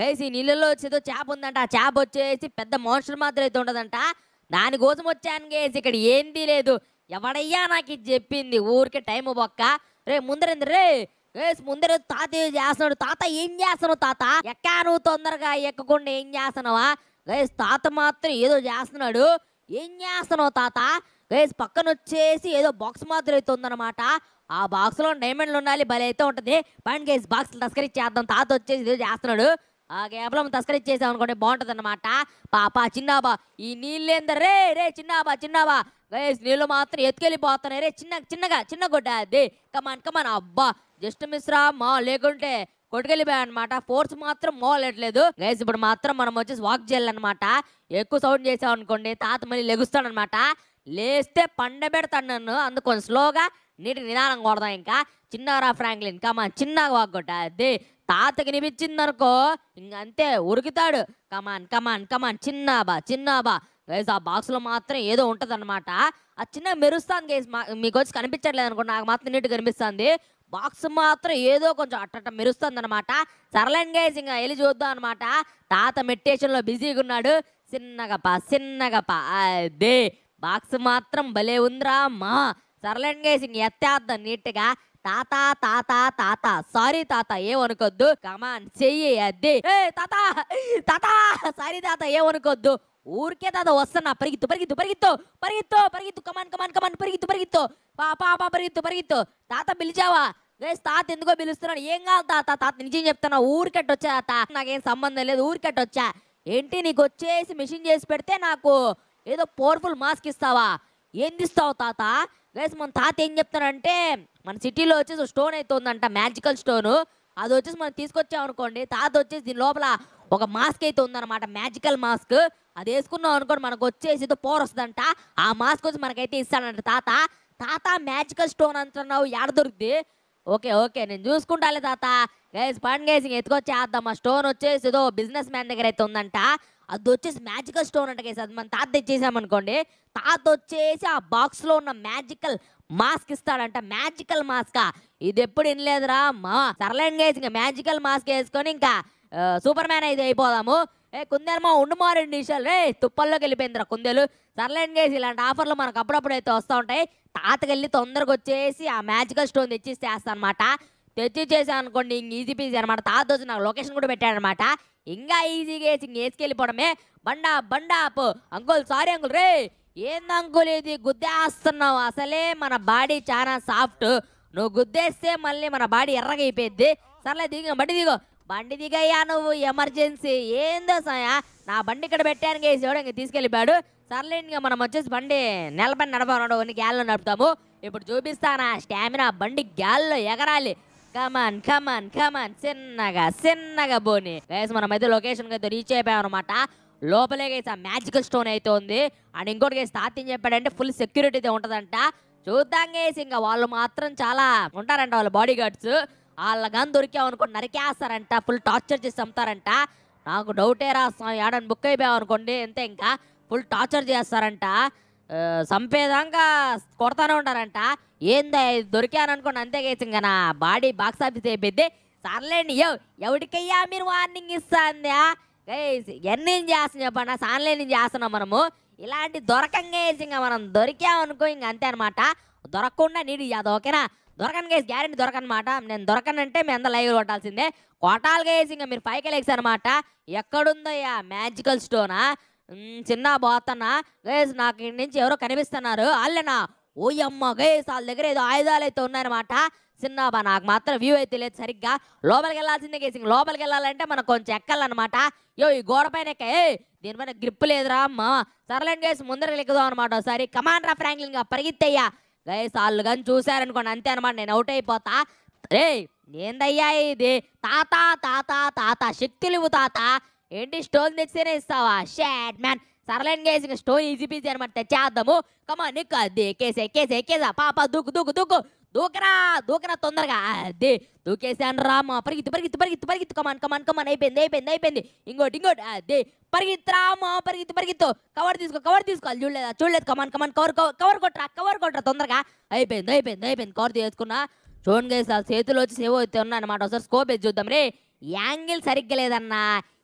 guys ఈ నీళ్ళలో వచ్చేదో చేప ఉందంట ఆ చేప వచ్చేసి పెద్ద మోన్స్టర్ మాత్రం అయితే ఉండదంట దానికోసం వచ్చాను గేసి ఇక్కడ ఏంది లేదు ఎవడయ్యా నాకు ఇది చెప్పింది ఊరికే టైం బొక్క రే ముందరంది రే గైస్ ముందర తాత చేస్తున్నాడు తాత ఏం చేస్తున్నావు తాత ఎక్కా నువ్వు తొందరగా ఎక్కకుండా ఏం చేస్తున్నావా గైస్ తాత మాత్రం ఏదో చేస్తున్నాడు ఏం చేస్తున్నావు తాత గైస్ పక్కన వచ్చేసి ఏదో బాక్స్ మాత్రం అయితే ఉందన్నమాట ఆ బాక్స్లో డైమండ్లు ఉండాలి భలే అయితే ఉంటుంది పండి గైస్ బాక్స్లు తస్కరించి చేద్దాం తాత వచ్చేసి ఏదో చేస్తున్నాడు ఆ కేవలం తస్కరించేసాం అనుకోండి బాగుంటుంది అనమాట పాప చిన్నాబా ఈ నీళ్ళేంద రే రే చిన్నాబా చిన్నాబా గైస్ నీళ్ళు మాత్రం ఎత్తుకెళ్ళిపోతున్నాయి రే చిన్న చిన్నగా చిన్న గుడ్డ అది కమాన్ కమాన్ అబ్బా జస్ట్ మిశ్రా మా లేకుంటే కొట్టుకెళ్ళిపోయానమాట ఫోర్స్ మాత్రం మోగలేట్లేదు గైస్ ఇప్పుడు మాత్రం మనం వచ్చేసి వాక్ చేయాలన్నమాట ఎక్కువ సౌండ్ చేసాం అనుకోండి తాత మళ్ళీ లెగుస్తాడనమాట లేస్తే పండబెడతాను నన్ను అందుకు కొంచెం స్లోగా నీటి నిదానం కొడదాం ఇంకా చిన్నగా ఫ్రాంక్లిన్ కమా చిన్నగా వాగ్గొట్ట అదే తాతకి నిపించిందనుకో ఇంకంతే ఉరుకుతాడు కమాన్ కమాన్ కమాన్ చిన్నాబా చిన్నాబా గైస్ ఆ బాక్స్లో మాత్రం ఏదో ఉంటుంది అనమాట ఆ చిన్న మెరుస్తాను గైస్ మీకు వచ్చి కనిపించట్లేదు అనుకో నాకు మాత్రం నీట్ కనిపిస్తుంది బాక్స్ మాత్రం ఏదో కొంచెం అట్టట మెరుస్తుంది అనమాట సరళంగా గైస్ ఇంకా వెళ్ళి చూద్దాం అనమాట తాత మెడిటేషన్లో బిజీగా ఉన్నాడు చిన్నగా పా చిన్నగా పా అదే బాక్స్ మాత్రం భలే ఉందిరా మా సరళంగేసి ఎత్తేద్దాం నీట్గా తాత తాత తాత సారీ తాత ఏమనుకోద్దు కమాన్ చెయ్యి అద్ది తాత తాత సారీ తాత ఏమనుకోద్దు ఊరికే తాత వస్తున్నా పరిగెత్తు పరిగెత్తు పరిగిత్తు పరిగెత్తు పరిగెత్తు కమాన్ కమాన్ కమాన్ పరిగెత్తు పరిగెత్తు పా పా పరిగెత్తు పరిగెత్తు తాత పిలిచావా గైస్ తాత ఎందుకో పిలుస్తున్నాడు ఏం కాదు తాత తాత నిజం చెప్తున్నా వచ్చా తాత నాకేం సంబంధం లేదు వచ్చా ఏంటి నీకు వచ్చేసి మిషన్ చేసి పెడితే నాకు ఏదో పవర్ఫుల్ మాస్క్ ఇస్తావా ఏందిస్తావు తాత గైస్ మన తాత ఏం చెప్తారంటే మన సిటీలో వచ్చేసి స్టోన్ అవుతుందంట మ్యాజికల్ స్టోన్ అది వచ్చేసి మనం తీసుకొచ్చాం అనుకోండి తాత వచ్చేసి దీని లోపల ఒక మాస్క్ అయితే ఉందన్నమాట మ్యాజికల్ మాస్క్ అది వేసుకున్నాం అనుకోండి మనకు వచ్చేసి ఏదో పోర్ వస్తుందంట ఆ మాస్క్ వచ్చి మనకైతే ఇస్తాడంట తాత తాత మ్యాజికల్ స్టోన్ అంటున్నావు ఎడ దొరికింది ఓకే ఓకే నేను చూసుకుంటాలే తాత గైస్ ఫండ్ గైసింగ్ ఎత్తుకొచ్చేద్దాం ఆ స్టోన్ వచ్చేసి ఏదో బిజినెస్ మ్యాన్ దగ్గర అయితే ఉందంట అది వచ్చేసి మ్యాజికల్ స్టోన్ అంట గైస్ అది మన తాత తెచ్చేసామనుకోండి తాత వచ్చేసి ఆ బాక్స్లో ఉన్న మ్యాజికల్ మాస్క్ ఇస్తాడంట మ్యాజికల్ మాస్కా ఇది ఎప్పుడు వినలేదురా మా సర్లేండి గైస్ ఇంకా మ్యాజికల్ మాస్క్ వేసుకొని ఇంకా సూపర్ మ్యాన్ అయితే అయిపోదాము ఏ కుందేలమా ఉండు మారండి నిమిషాలు రే తుప్పల్లోకి వెళ్ళిపోయిందిరా కుందేలు సర్లేండి గైస్ ఇలాంటి ఆఫర్లు మనకు అప్పుడప్పుడు అయితే వస్తూ ఉంటాయి తాతకెళ్ళి తొందరగా వచ్చేసి ఆ మ్యాజికల్ స్టోన్ తెచ్చిస్తే వేస్తా అనమాట తెచ్చి చేశాను అనుకోండి ఇంక ఈజీ పీజీ అనమాట తాత వచ్చి నాకు లొకేషన్ కూడా పెట్టాడనమాట ఇంకా ఈజీగా వేసి ఇంక వేసుకెళ్ళిపోవడమే బండా బండా అంకుల్ సారీ అంకుల్ రే ఏంది అంకుల్ ఇది గుద్దేస్తున్నావు అసలే మన బాడీ చాలా సాఫ్ట్ నువ్వు గుద్దేస్తే మళ్ళీ మన బాడీ ఎర్రగా అయిపోయింది సర్లే దిగ బండి దిగో బండి దిగయ్యా నువ్వు ఎమర్జెన్సీ ఏందో సాయా నా బండి ఇక్కడ పెట్టాను వేసి ఎవడో ఇంక తీసుకెళ్ళిపోయాడు సర్లే ఇంకా మనం వచ్చేసి బండి నిలబడి నడపడం కొన్ని గ్యాల్లో నడుపుతాము ఇప్పుడు చూపిస్తాను స్టామినా బండి గ్యాల్లో ఎగరాలి కమాన్ కమాన్ కమాన్ చిన్నగా చిన్నగా బోని గైస్ అయితే లొకేషన్కి అయితే రీచ్ అయిపోయాం అనమాట లోపలే గైస్ ఆ మ్యాజికల్ స్టోన్ అయితే ఉంది అండ్ ఇంకోటి గైస్ తాతీం చెప్పాడంటే ఫుల్ సెక్యూరిటీ అయితే ఉంటుందంట చూద్దాం గైస్ ఇంకా వాళ్ళు మాత్రం చాలా ఉంటారంట వాళ్ళ బాడీ గార్డ్స్ వాళ్ళ గన్ దొరికామనుకో నరికేస్తారంట ఫుల్ టార్చర్ చేసి చంపుతారంట నాకు డౌటే రాస్తాం ఏడని బుక్ అయిపోయాం అనుకోండి అంతే ఇంకా ఫుల్ టార్చర్ చేస్తారంట చంపేదాకా కొడతానే ఉంటారంట ఏందా దొరికాను అనుకోండి అంతేకేసి ఇంకా నా బాడీ బాక్స్ ఆఫీస్ అయిపోయింది సర్లేండి యో ఎవరికయ్యా మీరు వార్నింగ్ ఇస్తాందా ఎన్ని చేస్తాం చెప్పండి సాన్లే చేస్తున్నాం మనము ఇలాంటి దొరకంగా వేసి ఇంకా మనం దొరికామనుకో ఇంక అంతే అనమాట దొరకకుండా నీడు అది ఓకేనా దొరకని గేసి గ్యారెంటీ దొరకనమాట నేను దొరకనంటే మీ అందరూ లైవ్ కొట్టాల్సిందే కొట్టాలిగా వేసి ఇంకా మీరు పైకి ఎక్కడుందో యా మ్యాజికల్ స్టోనా చిన్న బాతన్న గైస్ నాకు ఇక్కడి నుంచి ఎవరో కనిపిస్తున్నారు వాళ్ళేనా ఓయమ్మ గైస్ వాళ్ళ దగ్గర ఏదో ఆయుధాలు అయితే ఉన్నాయన్నమాట చిన్నాబా నాకు మాత్రం వ్యూ అయితే లేదు సరిగ్గా లోపలికి వెళ్ళాల్సిందే గేసింగ్ లోపలికి వెళ్ళాలంటే మనకు కొంచెం ఎక్కాలన్నమాట యో ఈ గోడ పైన ఎక్కే ఏ దీనిపైన గ్రిప్ లేదురా అమ్మ సర్లేండి గైస్ ముందరకు లెక్కుదాం అనమాట ఒకసారి కమాండ్ రా ఫ్రాంక్లింగ్ పరిగెత్తయ్యా గైస్ వాళ్ళు కానీ చూశారనుకోండి అంతే అనమాట నేను అవుట్ అయిపోతా రే ఏందయ్యా ఇది తాత తాత తాత శక్తులు తాత ఏంటి స్టోన్ తెచ్చేనే ఇస్తావా షాట్ మ్యాన్ గేస్ గేసి స్టోన్ ఈజీ పీజీ అనమాట తెచ్చేద్దాము కమా నీకు అది ఎక్కేసే ఎక్కేసే ఎక్కేసా పాప దూకు దూకు దూకు దూకరా దూకరా తొందరగా అది దూకేసాను రా మా పరిగెత్తు పరిగెత్తు పరిగెత్తు పరిగెత్తు కమాన్ కమాన్ కమాన్ అయిపోయింది అయిపోయింది అయిపోయింది ఇంకోటి ఇంకోటి అది పరిగెత్తు రా మా పరిగెత్తు పరిగెత్తు కవర్ తీసుకో కవర్ తీసుకోవాలి చూడలేదా చూడలేదు కమాన్ కమాన్ కవర్ కవర్ కొట్టరా కవర్ కొట్టరా తొందరగా అయిపోయింది అయిపోయింది అయిపోయింది కవర్ తీసుకున్నా చూడండి సార్ చేతిలో వచ్చి సేవ అయితే ఉన్నా అనమాట ఒకసారి స్కోప్ వేసి చూద్దాం రే యాంగిల్ సరిగ్గా లేదన్నా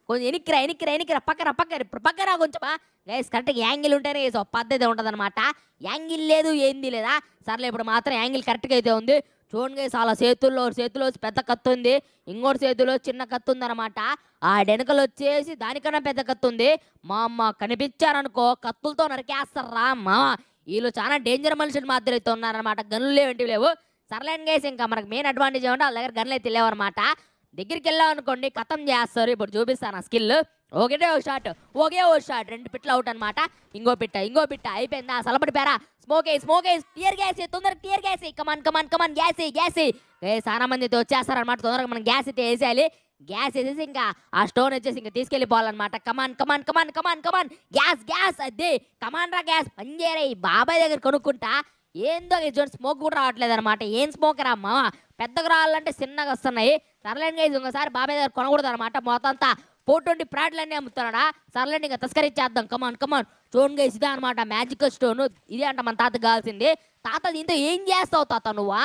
కొంచెం ఎనికిరా ఎనికిరా ఎనికిరా పక్కన పక్కన పక్కన కొంచెం గైస్ కరెక్ట్గా యాంగిల్ ఉంటేనే ఒక పద్ధతి ఉంటుందన్నమాట యాంగిల్ లేదు ఏంది లేదా సర్లే ఇప్పుడు మాత్రం యాంగిల్ కరెక్ట్గా అయితే ఉంది చూడండి గైస్ అలా చేతుల్లో చేతిలో పెద్ద కత్తు ఉంది ఇంకోటి చేతిలో చిన్న ఉంది ఉందన్నమాట ఆ డెనకలు వచ్చేసి దానికన్నా పెద్ద కత్తు ఉంది మా అమ్మ కనిపించారనుకో కత్తులతో నరికేస్తారా మా వీళ్ళు చాలా డేంజర్ మనుషులు మాత్రం అయితే ఉన్నారనమాట గనులు లేవు లేవు సర్లేండి గైస్ ఇంకా మనకు మెయిన్ అడ్వాంటేజ్ ఏమంటే వాళ్ళ దగ్గర గన్లు అయితే లేవన్నమాట దగ్గరికి వెళ్ళామనుకోండి కథం చేస్తారు ఇప్పుడు చూపిస్తాను ఆ స్కిల్ ఒకటే ఓ షాట్ ఒకే ఓ షాట్ రెండు పిట్లు అవుట్ అనమాట ఇంకో పిట్ట ఇంకో పిట్ట అయిపోయిందా సలపడి పేరా స్మోక్ వేసి స్మోక్ వేసి టీర్ గ్యాస్ తొందర clear gas come on come on come on gas gas చాలా మంది అయితే వచ్చేస్తారనమాట తొందరగా మనం గ్యాస్ అయితే వేసేయాలి గ్యాస్ వేసేసి ఇంకా ఆ స్టోన్ వచ్చేసి ఇంకా తీసుకెళ్ళిపోవాలన్నమాట కమాన్ come on come on come on come on gas gas అదే కమాన్ రా గ్యాస్ పనిచేయరా ఈ బాబాయ్ దగ్గర కొనుక్కుంటా ఏందో స్మోక్ కూడా రావట్లేదు అనమాట ఏం స్మోక్ రా మామ పెద్దగా రావాలంటే చిన్నగా వస్తున్నాయి సర్లేండి గైజ్ ఇంకోసారి బాబాయ్ దగ్గర కొనకూడదు అనమాట మొత్తం అంతా పోటీ ప్రాట్లన్నీ అమ్ముతున్నాడా సర్లేండి ఇంకా తస్కరించేద్దాం కమాన్ కమాన్ స్టోన్ గైజ్ ఇదే అనమాట మ్యాజిక్ స్టోన్ ఇదే అంట మన తాత కావాల్సింది తాత దీంతో ఏం చేస్తావు తాత నువ్వా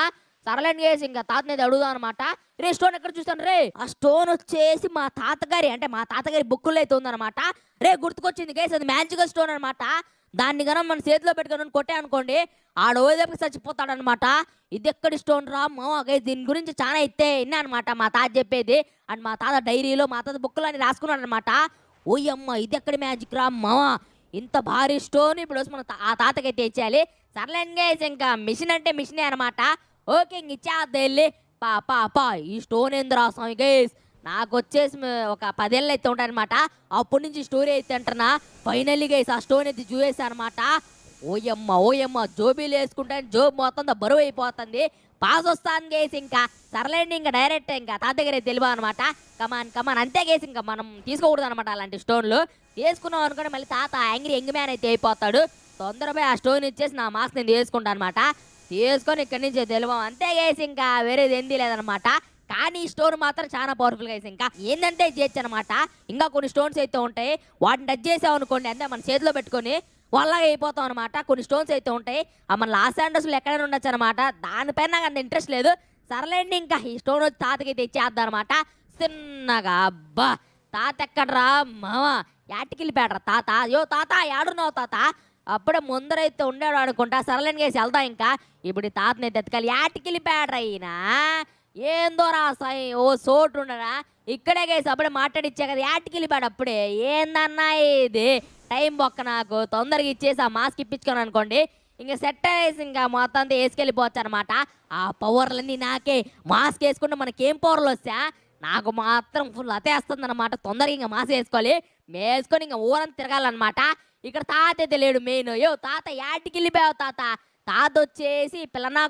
సరళంగా వేసి ఇంకా తాతని అడుగుదాం అనమాట రే స్టోన్ ఎక్కడ చూస్తాను రే ఆ స్టోన్ వచ్చేసి మా తాతగారి అంటే మా తాతగారి బుక్కులు అయితే ఉందన్నమాట రే గుర్తుకొచ్చింది గైస్ అది మ్యాజికల్ స్టోన్ అనమాట దాన్ని కనుక మన చేతిలో పెట్టుకొని కొట్టే అనుకోండి ఆడ ఓదేపుకి చచ్చిపోతాడనమాట ఇది ఎక్కడి స్టోన్ రా మాకే దీని గురించి చాలా అయితే ఇన్నా అనమాట మా తాత చెప్పేది అండ్ మా తాత డైరీలో మా తాత బుక్లో అని రాసుకున్నాడు అనమాట ఓయమ్మ ఇది ఎక్కడి మ్యాజిక్ రా మావా ఇంత భారీ స్టోన్ ఇప్పుడు మన ఆ తాతకి అయితే ఇచ్చేయాలి సర్లేంగా ఇంకా మిషన్ అంటే మిషనే అనమాట ఓకే ఇంక ఇచ్చే వెళ్ళి పా పా ఈ స్టోన్ ఏంది రాసాం గైస్ నాకు వచ్చేసి ఒక పదేళ్ళు అయితే ఉంటానమాట అప్పటి నుంచి స్టోరీ అయితే అంటున్నా ఫైనల్గా ఆ స్టోన్ అయితే చూసేసానమాట ఓయమ్మ ఓయమ్మ జోబీలు వేసుకుంటాను జోబు మొత్తం బరువు అయిపోతుంది పాస్ వస్తాను గేసి ఇంకా సర్లేండి ఇంకా డైరెక్ట్ ఇంకా తాత దగ్గర తెలివా అనమాట కమాన్ కమాన్ అంతే గేసి ఇంకా మనం తీసుకోకూడదు అనమాట అలాంటి స్టోన్లు తీసుకున్నాం అనుకుని మళ్ళీ తాత యాంగ్రీ యంగ్ మ్యాన్ అయితే అయిపోతాడు తొందరపై ఆ స్టోన్ ఇచ్చేసి నా మాస్క్ నేను తీసుకుంటాను అనమాట తీసుకొని ఇక్కడి నుంచి తెలివాం అంతే గేసి ఇంకా వేరేది ఏంది లేదనమాట కానీ ఈ స్టోన్ మాత్రం చాలా పవర్ఫుల్ గా ఇంకా ఏంటంటే చేయొచ్చు అనమాట ఇంకా కొన్ని స్టోన్స్ అయితే ఉంటాయి వాటిని టచ్ చేసాం అనుకోండి అంతే మన చేతిలో పెట్టుకొని వాళ్ళగా అయిపోతాం అనమాట కొన్ని స్టోన్స్ అయితే ఉంటాయి మన లాస్ ఆండర్స్లో ఎక్కడైనా ఉండొచ్చు అనమాట దానిపైన నాకు అంత ఇంట్రెస్ట్ లేదు సరలేండి ఇంకా ఈ స్టోన్ వచ్చి తాతకైతే ఇచ్చేద్దాం అనమాట చిన్నగా అబ్బా తాత ఎక్కడరా మామ యాటికిళ్ళిపోయాడరా తాత అయ్యో తాత ఏడున్నావు తాత అప్పుడే ముందరైతే ఉండాడు అనుకుంటా సరళంగా వేసి వెళ్దాం ఇంకా ఇప్పుడు తాతనైతే ఎత్తుకాలి యాటికిళ్ళిపోయాడరా అయినా ఏందో రా సాయి ఓ సోటు ఉండరా ఇక్కడే కేసు అప్పుడే మాట్లాడిచ్చా కదా యాటికి వెళ్ళిపోయాడు అప్పుడే ఏందన్నా ఇది టైం బొక్క నాకు తొందరగా ఇచ్చేసి ఆ మాస్క్ ఇప్పించుకోను అనుకోండి ఇంకా సెట్ అయ్యేసి ఇంకా మొత్తం అంతా వేసుకెళ్ళిపోవచ్చు అనమాట ఆ పవర్లన్నీ నాకే మాస్క్ వేసుకుంటే మనకేం పవర్లు వస్తా నాకు మాత్రం ఫుల్ అతేస్తుంది అనమాట తొందరగా ఇంకా మాస్క్ వేసుకోవాలి వేసుకొని ఇంకా ఊరంతా తిరగాలన్నమాట ఇక్కడ తాతయ్య తెలియడు మెయిన్ యో తాత యాటికి వెళ్ళిపోయావు తాత తాత వచ్చేసి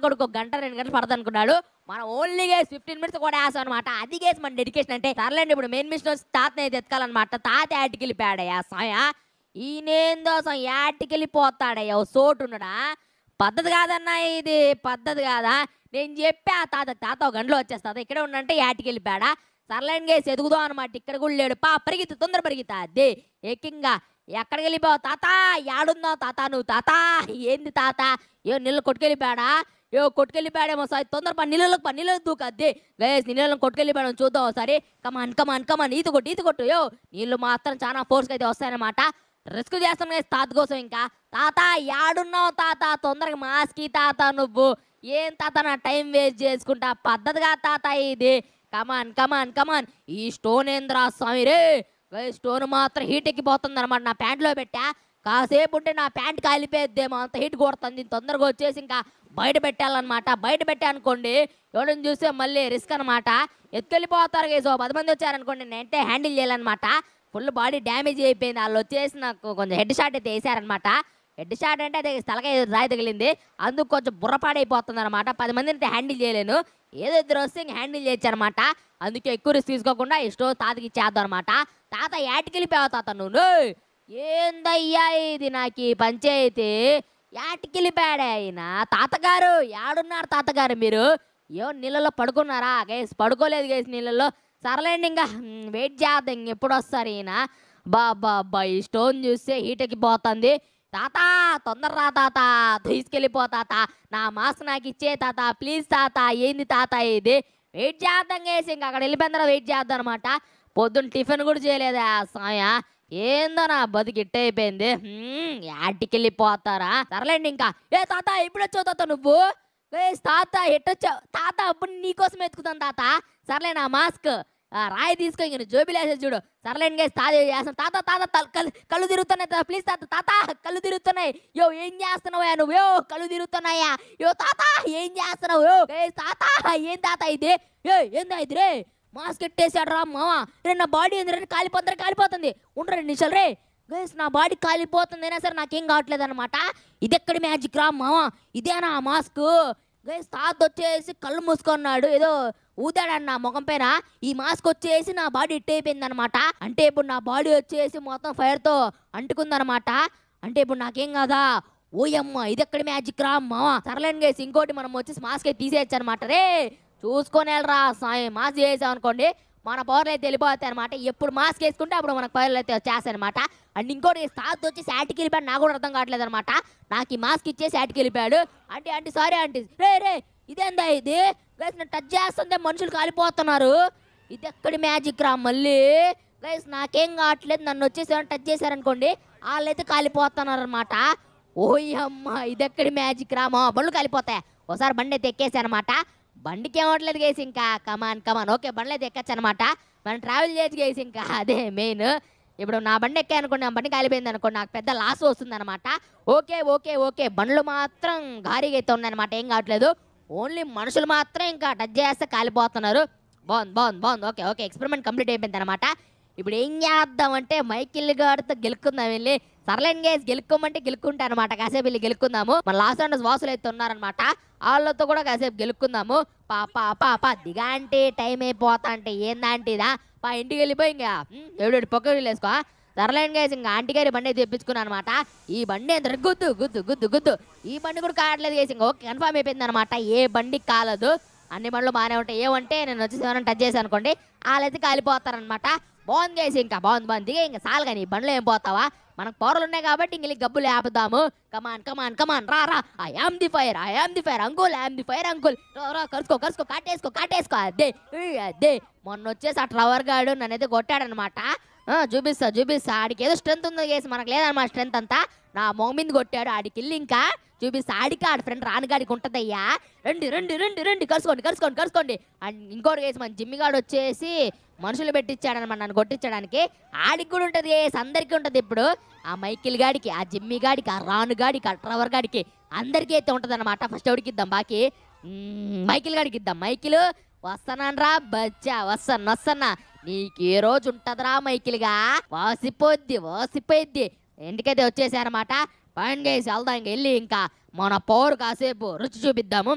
కొడుకు ఒక గంట రెండు గంటలు పడదు అనుకున్నాడు మనం ఓన్లీ గేస్ ఫిఫ్టీన్ మినిట్స్ కూడా వేసాం అనమాట అది గేస్ మన డెడికేషన్ అంటే సర్లేండి ఇప్పుడు మెయిన్ మిషన్ వచ్చి తాతని అయితే ఎత్తుకోవాలన్నమాట తాత యాటికి సమయా వేసాయా ఈయనేందో అసలు ఏటికెళ్ళిపోతాడయ్యా ఓ సోటు ఉన్నాడా పద్ధతి కాదన్నా ఇది పద్ధతి కాదా నేను ఆ తాత తాత ఒక గంటలో వచ్చేస్తా ఇక్కడ ఉండంటే యాటికి సర్లేండి సర్లైన్ గేసి ఎదుగుదాం అనమాట ఇక్కడ కూడా లేడు పా పరిగెత్తు తొందర పరిగెత్తా అదే ఏకంగా ఎక్కడికి వెళ్ళిపోవు తాత యాడున్నావు తాత నువ్వు తాత ఏంది తాత ఏ నీళ్ళు కొట్టుకెళ్ళిపోయాడా ఏ కొట్టుకెళ్ళిపోయాడేమో సార్ తొందర పని నీళ్ళకి పని నీళ్ళకి దూకద్ది వేసి నీళ్ళని కొట్టుకెళ్ళిపోయాడు చూద్దాం ఒకసారి కమాన్ కమాన్ కమాన్ ఈత కొట్టు ఈత కొట్టు యో నీళ్ళు మాత్రం చాలా ఫోర్స్ అయితే వస్తాయన్నమాట రిస్క్ చేస్తాం గైస్ తాత కోసం ఇంకా తాత యాడున్నావు తాత తొందరగా మాస్కి తాత నువ్వు ఏం తాత నా టైం వేస్ట్ చేసుకుంటా పద్ధతిగా తాత ఇది కమాన్ కమాన్ కమాన్ ఈ ఏంద్రా స్వామి రే స్టోన్ మాత్రం హీట్ ఎక్కిపోతుంది అనమాట నా ప్యాంట్లో పెట్టా కాసేపు ఉంటే నా ప్యాంట్ కాలిపోయేద్దేమో అంత హీట్ కొడుతుంది తొందరగా వచ్చేసి ఇంకా బయట పెట్టాలన్నమాట బయట పెట్టానుకోండి ఎవరిని చూస్తే మళ్ళీ రిస్క్ అనమాట ఎత్తుకెళ్ళిపోతారు కేసు పది మంది వచ్చారనుకోండి నేనంటే హ్యాండిల్ చేయాలన్నమాట ఫుల్ బాడీ డ్యామేజ్ అయిపోయింది వాళ్ళు వచ్చేసి నాకు కొంచెం హెడ్ షాట్ అయితే వేసారనమాట హెడ్ షాట్ అంటే అదే తలకాయ రాయి తగిలింది అందుకు కొంచెం బుర్రపాడైపోతుంది అనమాట పది మందిని అయితే హ్యాండిల్ చేయలేను ఏదో ఇద్దరు వస్తే హ్యాండిల్ చేయొచ్చు అనమాట అందుకే ఎక్కువ రిస్క్ తీసుకోకుండా ఈ స్టోర్ తాతకి ఇచ్చేద్దాం అనమాట తాత ఏటికెళ్ళిపోయావు తాత నువ్వు ఏందయ్యా ఇది నాకు ఈ పంచాయతీ ఏటికెళ్ళిపోయాడే ఆయన తాతగారు ఏడున్నారు తాతగారు మీరు ఏ నీళ్ళలో పడుకున్నారా గైస్ పడుకోలేదు గేస్ నీళ్ళలో సరలేండి ఇంకా వెయిట్ చేద్దాం ఇంక ఎప్పుడు వస్తారు ఈయన బాబా అబ్బా ఈ స్టోన్ చూస్తే పోతుంది తాత రా తాత తీసుకెళ్ళిపో తాత నా మాస్ నాకు ఇచ్చే తాత ప్లీజ్ తాత ఏంది తాత ఇది వెయిట్ చేద్దాం గేసి ఇంక అక్కడ వెళ్ళిపోయిందా వెయిట్ చేద్దాం అనమాట పొద్దున్న టిఫిన్ కూడా చేయలేదా సాయా ఏందో నా బతికి ఇట్ అయిపోయింది యాటికెళ్ళిపోతారా సర్లేండి ఇంకా ఏ తాత ఇప్పుడు వచ్చావు తాత నువ్వు ఏ తాత ఎట్టొచ్చావు తాత అప్పుడు నీకోసం ఎత్తుకుతాను తాత సర్లే నా మాస్క్ రాయి తీసుకో ఇంక జోబిలేసే చూడు సర్లేండి గేస్ తాత చేస్తాను తాత తాత కళ్ళు కళ్ళు తిరుగుతున్నాయి ప్లీజ్ తాత తాత కళ్ళు తిరుగుతున్నాయి యో ఏం చేస్తున్నావు నువ్వు యో కళ్ళు తిరుగుతున్నాయా యో తాత ఏం చేస్తున్నావు యో తాత ఏం తాత ఇది ఏ ఏందా ఇది రే బాస్కెట్ వేసాడు రా మామ రే నా బాడీ ఏంది రే కాలిపోతుంది కాలిపోతుంది ఉండరు రెండు నిమిషాలు రే గైస్ నా బాడీ కాలిపోతుంది అయినా సరే నాకేం కావట్లేదు అనమాట ఇదెక్కడి మ్యాజిక్ రా మామ ఇదేనా ఆ మాస్క్ గైస్ తాత వచ్చేసి కళ్ళు మూసుకున్నాడు ఏదో ఊదాడన్న ముఖం పైన ఈ మాస్క్ వచ్చేసి నా బాడీ ఇట్ అయిపోయింది అనమాట అంటే ఇప్పుడు నా బాడీ వచ్చేసి మొత్తం ఫైర్తో అంటుకుందనమాట అంటే ఇప్పుడు నాకేం కాదా ఓయమ్మ ఇది ఎక్కడ మ్యాజిక్ రా అమ్మ సరలేండి గైస్ ఇంకోటి మనం వచ్చేసి మాస్క్ తీసేయచ్చు అనమాట రే చూసుకొని వెళ్ళరా మాస్క్ చేసాం అనుకోండి మన పవర్లు అయితే వెళ్ళిపోతాయి అనమాట ఎప్పుడు మాస్క్ వేసుకుంటే అప్పుడు మనకు పవర్లు అయితే వచ్చేస్తాయి అనమాట అండ్ ఇంకోటి సాత్ వచ్చి శాటికి వెళ్ళిపోయి నాకు కూడా అర్థం కావట్లేదు అనమాట నాకు ఈ మాస్క్ ఇచ్చే శాటికి వెళ్ళిపోయాడు అంటే అంటే సారీ అంటే రే రే ఇదేందా ఇది గైస్ నేను టచ్ చేస్తుంది మనుషులు కాలిపోతున్నారు ఇది ఎక్కడి మ్యాజిక్ రా మళ్ళీ గైస్ నాకేం కావట్లేదు నన్ను వచ్చేసి టచ్ చేశారనుకోండి అయితే కాలిపోతున్నారు అనమాట ఓయ్ అమ్మ ఇది ఎక్కడి మ్యాజిక్ రా మా కాలిపోతాయి ఒకసారి బండి అయితే ఎక్కేసానమాట బండికి ఏమవట్లేదు గేసి ఇంకా కమాన్ కమాన్ ఓకే బండ్లు లేదు ఎక్కచ్చు అనమాట మనం ట్రావెల్ చేసి గేసి ఇంకా అదే మెయిన్ ఇప్పుడు నా బండి ఎక్కాయి అనుకోండి నా బండి కాలిపోయింది అనుకోండి నాకు పెద్ద లాస్ వస్తుంది అనమాట ఓకే ఓకే ఓకే బండ్లు మాత్రం గారీగా అయితే ఉన్నాయన్నమాట ఏం కావట్లేదు ఓన్లీ మనుషులు మాత్రం ఇంకా టచ్ చేస్తే కాలిపోతున్నారు బాగుంది బాగుంది బాగుంది ఓకే ఓకే ఎక్స్పెరిమెంట్ కంప్లీట్ అయిపోయింది అనమాట ఇప్పుడు ఏం చేద్దామంటే మైకిల్ గారితో గెలుకుందాం వెళ్ళి సర్లైన్ గేస్ గెలుక్కోమంటే గెలుక్కుంటా అనమాట కాసేపు వెళ్ళి గెలుక్కుందాము మన లాస్ అండ్ వాసులు అయితే ఉన్నారనమాట వాళ్ళతో కూడా కాసేపు గెలుక్కుందాము పాప పాప దిగా అంటే టైం అయిపోతా అంటే ఏందంటేదా పా ఇంటికి వెళ్ళిపోయి ఇంకా ఎవడెడు పక్క వెళ్ళేసుకో సర్లైన్ గేస్ ఇంకా ఆంటీ గారి బండి తెప్పించుకున్నాను అనమాట ఈ బండి ఎంత గుద్దు గుద్దు గుద్దు గుద్దు ఈ బండి కూడా కావట్లేదు గేసి ఇంకా ఓకే కన్ఫామ్ అయిపోయింది అనమాట ఏ బండి కాలదు అన్ని బండ్లు బాగానే ఉంటాయి ఏమంటే నేను వచ్చేసి ఏమైనా టచ్ చేశాను అనుకోండి వాళ్ళైతే కాలిపోతారనమాట బాగుంది గైస్ ఇంకా బాగుంది బాగుంది ఇంకా సాల్ కానీ బండ్లు ఏం పోతావా మనకు పొరలు ఉన్నాయి కాబట్టి ఇంక గబ్బులు ఆపుదాము కమాన్ కమాన్ కమాన్ రా రా I am the fire I am the fire uncle I am the fire uncle రా కరుసుకో కరుసుకో కాటేసుకో కాటేసుకో అదే అదే మొన్న వచ్చేసి ఆ ట్రవర్ గాడు నన్నైతే కొట్టాడనమాట చూపిస్తా చూపిస్తా ఆడికి ఏదో స్ట్రెంత్ ఉందో గేసి మనకు లేదన్నమాట స్ట్రెంత్ అంతా నా మీద కొట్టాడు ఆడికి వెళ్ళి ఇంకా చూపిస్తా ఆడికి ఆడి ఫ్రెండ్ రానుగాడికి ఉంటుందయ్యా రండి రండి రండి రండి కలుసుకోండి కలుసుకోండి కలుసుకోండి అండ్ ఇంకోటి కేసు మన జిమ్మిగాడు వచ్చేసి మనుషులు పెట్టించాడనమాట నన్ను కొట్టించడానికి ఆడికి కూడా ఉంటుంది ఏఎస్ అందరికీ ఉంటుంది ఇప్పుడు ఆ మైకిల్ గాడికి ఆ జిమ్మి గాడికి ఆ రాను గాడికి ఆ ట్రవర్ గాడికి అందరికీ అయితే ఉంటుంది అనమాట ఫస్ట్ ఇద్దాం బాకీ మైకిల్ గాడికి ఇద్దాం మైకిల్ రా బచ్చా వస్తాను వస్తానా నీకు ఏ రోజు ఉంటుందిరా మైకిల్గా వాసిపోద్ది వాసిపోయిద్ది ఎందుకైతే వచ్చేసారనమాట పని వెళ్దాం ఇంక వెళ్ళి ఇంకా మన పౌరు కాసేపు రుచి చూపిద్దాము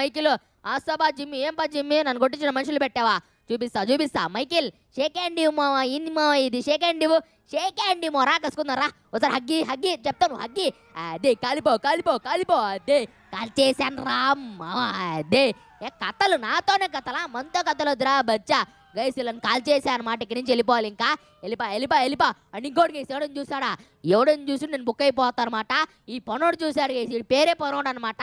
మైకిల్ ఆ ఆసాబా జిమ్మి ఏం పా జిమ్మి నన్ను కొట్టించిన మనుషులు పెట్టావా చూపిస్తా చూపిస్తా మైకిల్ షేక్ హ్యాండ్ ఇవ్వు మావా ఏంది మావా ఇది షేక్ హ్యాండ్ ఇవ్వు షేక్ హ్యాండ్ ఇవ్వు రా కసుకుందారా ఒకసారి హగ్గి హగ్గి చెప్తాను హగ్గి అదే కాలిపో కాలిపో కాలిపో అదే కాల్ చేశాను రా మావా అదే ఏ కథలు నాతోనే కథలా మనతో కథలు వద్దురా బచ్చా గైస్ కాల్ చేశా అనమాట ఇక్కడి నుంచి వెళ్ళిపోవాలి ఇంకా వెళ్ళిపా వెళ్ళిపా వెళ్ళిపా అని ఇంకోటి గేసి ఎవడని చూసాడా ఎవడని చూసి నేను బుక్ అయిపోతా అనమాట ఈ పనోడు చూశాడు గేసి పేరే పనోడు అనమాట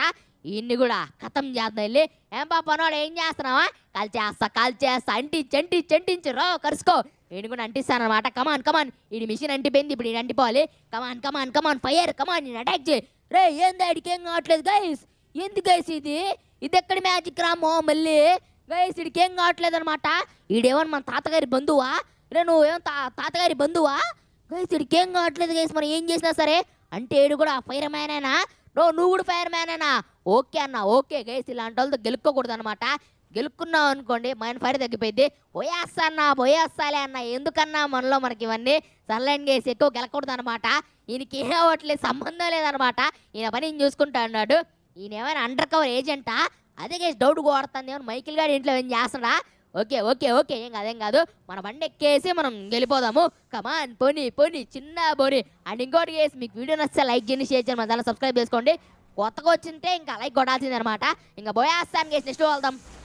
ఇన్ని కూడా కథం చేద్దాం వెళ్ళి ఏం పా పనోడు ఏం చేస్తున్నావా కాల్ చేస్తా కాల్ అంటించి అంటించి అంటించి రో కరుసుకో ఈయన కూడా అంటిస్తాను అనమాట కమాన్ కమాన్ ఈయన మిషన్ అంటిపోయింది ఇప్పుడు ఈయన అంటిపోవాలి కమాన్ కమాన్ కమాన్ ఫైర్ కమాన్ నేను అటాక్ చేయి రే ఏంది ఆడికి ఏం కావట్లేదు గైస్ ఎందుకు గైస్ ఇది ఇది ఎక్కడ మ్యాజిక్ రామో మళ్ళీ గైస్ వీడికి ఏం కావట్లేదు అనమాట ఈడేమని మన తాతగారి బంధువా రే ఏం తా తాతగారి బంధువా గైస్ వీడికి ఏం కావట్లేదు గైస్ మనం ఏం చేసినా సరే అంటే ఏడు కూడా ఫైర్ మ్యాన్ అయినా నో నువ్వు కూడా ఫైర్ మ్యాన్ అన్నా ఓకే అన్న ఓకే గైస్ ఇలాంటి వాళ్ళతో గెలుక్కోకూడదు అనమాట గెలుక్కున్నాం అనుకోండి మైండ్ ఫైర్ తగ్గిపోయింది పోయేస్తా అన్న పోయేస్తాలే అన్న ఎందుకన్నా మనలో మనకి ఇవన్నీ సన్లైన్ గేసి ఎక్కువ గెలకూడదు అనమాట ఈయనకి ఏ అవ్వట్లేదు సంబంధం లేదనమాట ఈయన పని ఈయన చూసుకుంటా అన్నాడు ఈయన ఏమైనా అండర్ కవర్ ఏజెంటా అదే గేస్ డౌట్ కోడుతుంది ఏమైనా మైకిల్ గారి ఇంట్లో ఏం చేస్తున్నాడా ఓకే ఓకే ఓకే ఏం కాదేం కాదు మన బండి ఎక్కేసి మనం వెళ్ళిపోదాము కమాన్ పోని పోని చిన్న పోని అండ్ ఇంకోటి కేసు మీకు వీడియో నచ్చితే లైక్ చేయండి షేర్ చేయండి మన దాన్ని సబ్స్క్రైబ్ చేసుకోండి కొత్తగా వచ్చింటే ఇంకా లైక్ కొట్టాల్సిందనమాట ఇంకా పోయేస్తాను కేసు నెక్స్ట్ వెళ్దాం